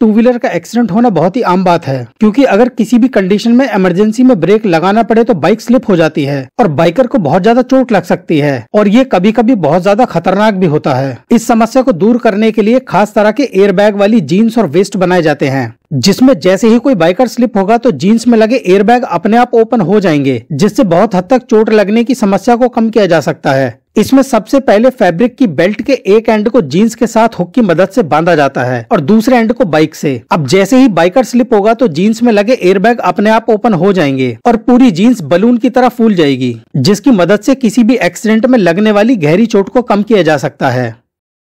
two wheeler का accident होना बहुत ही आम बात है क्योंकि अगर किसी भी कंडीशन में इमरजेंसी में ब्रेक लगाना पड़े तो बाइक स्लिप हो जाती है और बाइकर को बहुत ज्यादा चोट लग सकती है और ये कभी कभी बहुत ज्यादा खतरनाक भी होता है इस समस्या को दूर करने के लिए खास तरह के एयर बैग वाली जीन्स और वेस्ट बनाए जाते हैं जिसमें जैसे ही कोई बाइकर स्लिप होगा तो जीन्स में लगे एयरबैग अपने आप ओपन हो जाएंगे जिससे बहुत हद तक चोट लगने की समस्या को कम किया जा सकता है इसमें सबसे पहले फैब्रिक की बेल्ट के एक एंड को जीन्स के साथ हुक की मदद से बांधा जाता है और दूसरे एंड को बाइक से अब जैसे ही बाइकर स्लिप होगा तो जीन्स में लगे एयरबैग अपने आप ओपन हो जाएंगे और पूरी जीन्स बलून की तरह फूल जाएगी जिसकी मदद से किसी भी एक्सीडेंट में लगने वाली गहरी चोट को कम किया जा सकता है